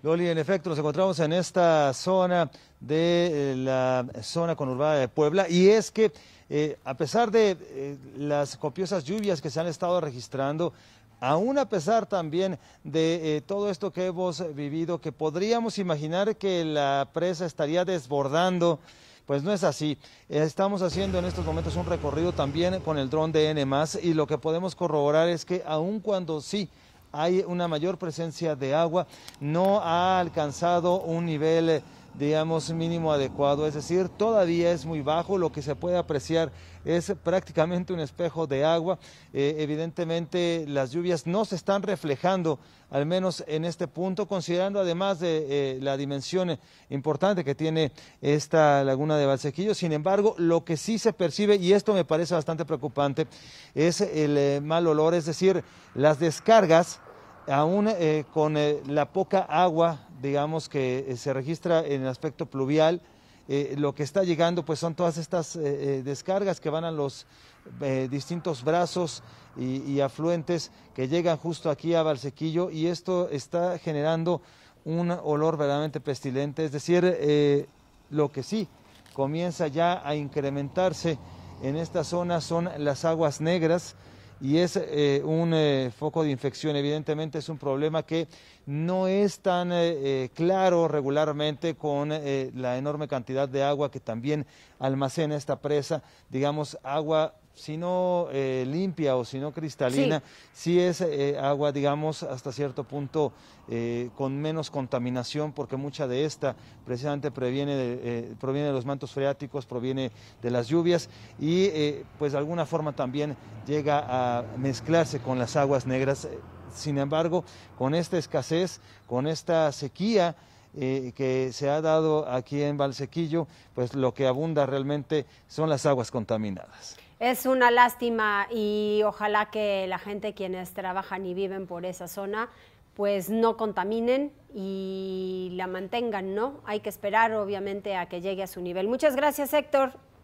Loli, en efecto, nos encontramos en esta zona de eh, la zona conurbada de Puebla y es que eh, a pesar de eh, las copiosas lluvias que se han estado registrando, aún a pesar también de todo esto que hemos vivido, que podríamos imaginar que la presa estaría desbordando, pues no es así. Estamos haciendo en estos momentos un recorrido también con el dron de N+, y lo que podemos corroborar es que aun cuando sí hay una mayor presencia de agua, no ha alcanzado un nivel... Eh, digamos, mínimo adecuado, es decir, todavía es muy bajo, lo que se puede apreciar es prácticamente un espejo de agua, eh, evidentemente las lluvias no se están reflejando, al menos en este punto, considerando además de eh, la dimensión importante que tiene esta laguna de Valsequillo, sin embargo, lo que sí se percibe, y esto me parece bastante preocupante, es el eh, mal olor, es decir, las descargas, aún con la poca agua digamos que eh, se registra en el aspecto pluvial. Eh, lo que está llegando pues son todas estas eh, descargas que van a los distintos brazos y, y, afluentes que llegan justo aquí a Valsequillo y esto está generando un olor verdaderamente pestilente, es decir, lo que sí comienza ya a incrementarse en esta zona son las aguas negras, y es eh, un eh, foco de infección. Evidentemente es un problema que no es tan eh, claro regularmente con la enorme cantidad de agua que también almacena esta presa, digamos, agua si no eh, limpia o si no cristalina, sí, es eh, agua, digamos, hasta cierto punto eh, con menos contaminación, porque mucha de esta precisamente proviene de los mantos freáticos, proviene de las lluvias y pues de alguna forma también llega a mezclarse con las aguas negras. Sin embargo, con esta escasez, con esta sequía, que se ha dado aquí en Valsequillo, pues lo que abunda realmente son las aguas contaminadas. Es una lástima y ojalá que la gente quienes trabajan y viven por esa zona pues no contaminen y la mantengan, ¿no? Hay que esperar obviamente a que llegue a su nivel. Muchas gracias, Héctor.